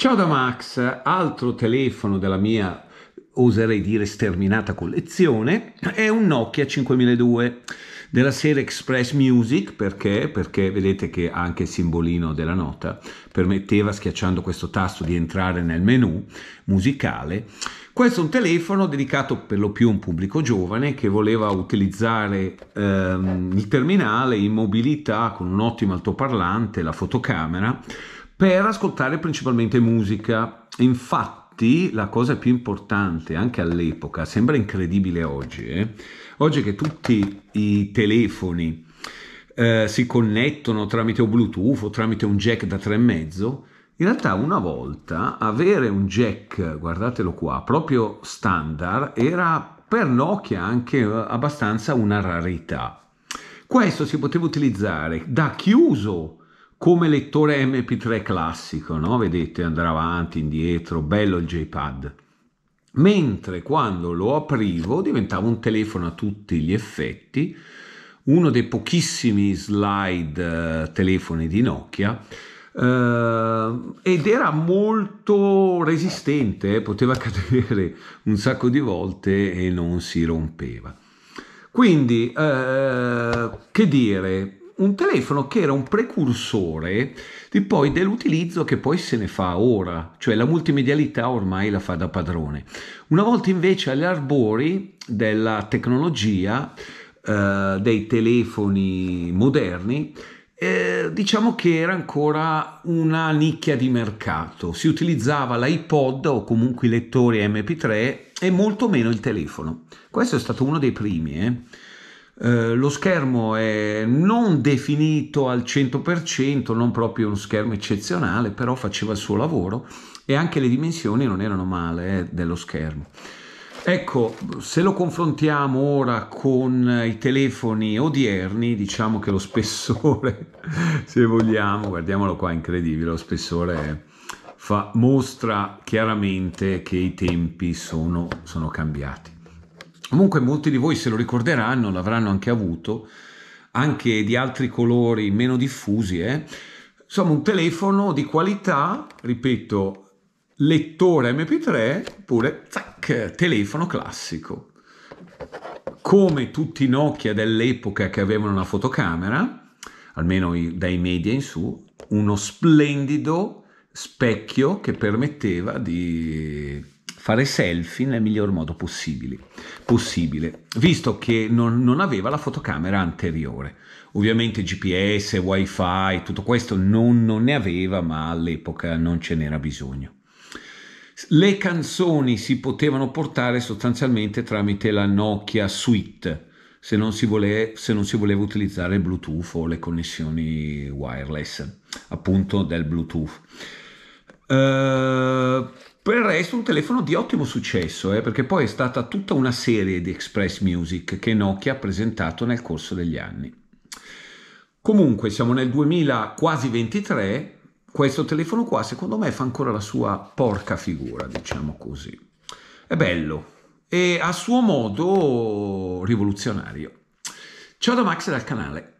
Ciao da Max, altro telefono della mia, oserei dire, sterminata collezione, è un Nokia 5002 della serie Express Music, perché? Perché vedete che anche il simbolino della nota, permetteva schiacciando questo tasto di entrare nel menu musicale. Questo è un telefono dedicato per lo più a un pubblico giovane che voleva utilizzare ehm, il terminale in mobilità con un ottimo altoparlante, la fotocamera, per ascoltare principalmente musica. Infatti la cosa più importante anche all'epoca, sembra incredibile oggi, eh? oggi che tutti i telefoni eh, si connettono tramite un Bluetooth o tramite un jack da 3,5, in realtà una volta avere un jack, guardatelo qua, proprio standard, era per Nokia anche eh, abbastanza una rarità. Questo si poteva utilizzare da chiuso come lettore MP3 classico, no? vedete andrà avanti, indietro, bello il J-Pad. Mentre quando lo aprivo diventava un telefono a tutti gli effetti, uno dei pochissimi slide eh, telefoni di Nokia, eh, ed era molto resistente, eh, poteva cadere un sacco di volte e non si rompeva. Quindi, eh, che dire, un telefono che era un precursore poi dell'utilizzo che poi se ne fa ora, cioè la multimedialità ormai la fa da padrone. Una volta invece agli arbori della tecnologia, eh, dei telefoni moderni, eh, diciamo che era ancora una nicchia di mercato, si utilizzava l'iPod o comunque i lettori MP3 e molto meno il telefono. Questo è stato uno dei primi. Eh. Eh, lo schermo è non definito al 100%, non proprio uno schermo eccezionale, però faceva il suo lavoro e anche le dimensioni non erano male eh, dello schermo. Ecco, se lo confrontiamo ora con eh, i telefoni odierni, diciamo che lo spessore, se vogliamo, guardiamolo qua, incredibile, lo spessore fa, mostra chiaramente che i tempi sono, sono cambiati. Comunque molti di voi se lo ricorderanno, l'avranno anche avuto, anche di altri colori meno diffusi. Eh? Insomma, un telefono di qualità, ripeto, lettore MP3 oppure zac, telefono classico. Come tutti i Nokia dell'epoca che avevano una fotocamera, almeno dai media in su, uno splendido specchio che permetteva di fare selfie nel miglior modo possibile, possibile visto che non, non, aveva la fotocamera anteriore. Ovviamente GPS, wifi, tutto questo non, non ne aveva, ma all'epoca non ce n'era bisogno. Le canzoni si potevano portare sostanzialmente tramite la Nokia Suite, se non, vole, se non si, voleva utilizzare il Bluetooth o le connessioni wireless, appunto del Bluetooth. Uh, per il resto un telefono di ottimo successo, eh, perché poi è stata tutta una serie di Express Music che Nokia ha presentato nel corso degli anni. Comunque siamo nel 2000 quasi 23, questo telefono qua secondo me fa ancora la sua porca figura, diciamo così. È bello e a suo modo rivoluzionario. Ciao da Max dal canale.